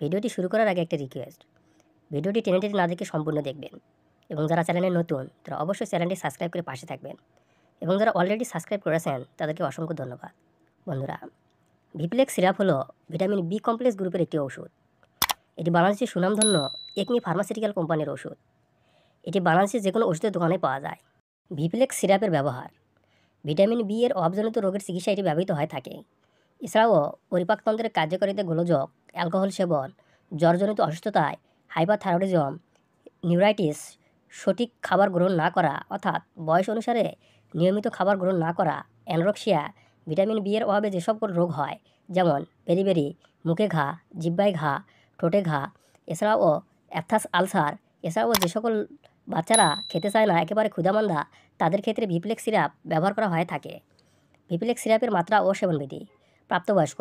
ভিডিওটি শুরু করার আগে একটা রিকোয়েস্ট ভিডিওটি টেনে টেনে না দেখে সম্পূর্ণ দেখবেন এবং যারা চ্যানেলে নতুন তারা অবশ্যই চ্যানেলটি সাবস্ক্রাইব করে পাশে থাকবেন এবং যারা অলরেডি সাবস্ক্রাইব করেছেন তাদেরকে অসংখ্য ধন্যবাদ বন্ধুরা ভিপ্লেক্স সিরাপ হলো ভিটামিন বি কমপ্লেক্স গ্রুপের একটি ওষুধ এটি বাংলাদেশের সুনামধন্য একমি ফার্মাসিউটিক্যাল কোম্পানির ওষুধ এটি বাংলাদেশের যে কোনো ওষুধের দোকানে পাওয়া যায় ভিপ্লেক্স সিরাপের ব্যবহার ভিটামিন বি এর অভাবজনিত রোগের চিকিৎসা এটি ব্যবহৃত হয়ে থাকে এছাড়াও পরিপাকতন্ত্রের কার্যকারিতা গোলযোগ অ্যালকোহল সেবন জ্বরজনিত অসুস্থতায় হাইপাথাইরয়েডিজম নিউরাইটিস সঠিক খাবার গ্রহণ না করা অর্থাৎ বয়স অনুসারে নিয়মিত খাবার গ্রহণ না করা অ্যানোরক্সিয়া ভিটামিন বি এর অভাবে যেসব রোগ হয় যেমন পেরিবেরি মুখে ঘা জিব্বায় ঘা ঠোঁটে ঘা এছাড়াও অ্যাথাস আলসার এছাড়াও যে সকল বাচ্চারা খেতে চায় না একেবারে ক্ষুধামান্দা তাদের ক্ষেত্রে ভিপ্লেক্স সিরাপ ব্যবহার করা হয়ে থাকে ভিপ্লেক্স সিরাপের মাত্রা ও সেবনবিধি প্রাপ্তবয়স্ক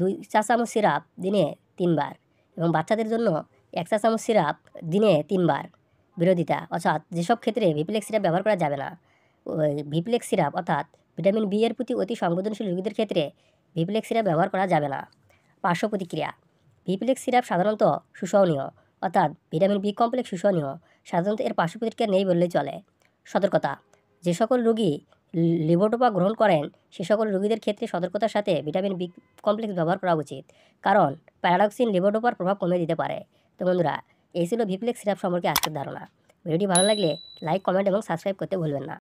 দুই চা চামচ সিরাপ দিনে তিনবার এবং বাচ্চাদের জন্য এক চা চামচ সিরাপ দিনে তিনবার বিরোধিতা অর্থাৎ যেসব ক্ষেত্রে ভিপ্লেক্স সিরাপ ব্যবহার করা যাবে না ভিপ্লেক্স সিরাপ অর্থাৎ ভিটামিন বি এর প্রতি অতি সংবেদনশীল রোগীদের ক্ষেত্রে ভিপ্লেক্স সিরাপ ব্যবহার করা যাবে না পার্শ্ব প্রতিক্রিয়া ভিপ্লেক্স সিরাপ সাধারণত সুসহনীয় অর্থাৎ ভিটামিন বি কমপ্লেক্স সুসহনীয় সাধারণত এর পার্শ্ব প্রতিক্রিয়া নেই বললেই চলে সতর্কতা যে সকল রোগী লিভোটোপা গ্রহণ করেন সে সকল রোগীদের ক্ষেত্রে সতর্কতার সাথে ভিটামিন বি কমপ্লেক্স ব্যবহার করা উচিত কারণ প্যারাডক্সিন লিভোটোপার প্রভাব কমে দিতে পারে তো বন্ধুরা এই ছিল ভিপ্লেক্স সিরাপ সম্পর্কে আজকের ধারণা ভিডিওটি ভালো লাগলে লাইক কমেন্ট এবং সাবস্ক্রাইব করতে ভুলবেন না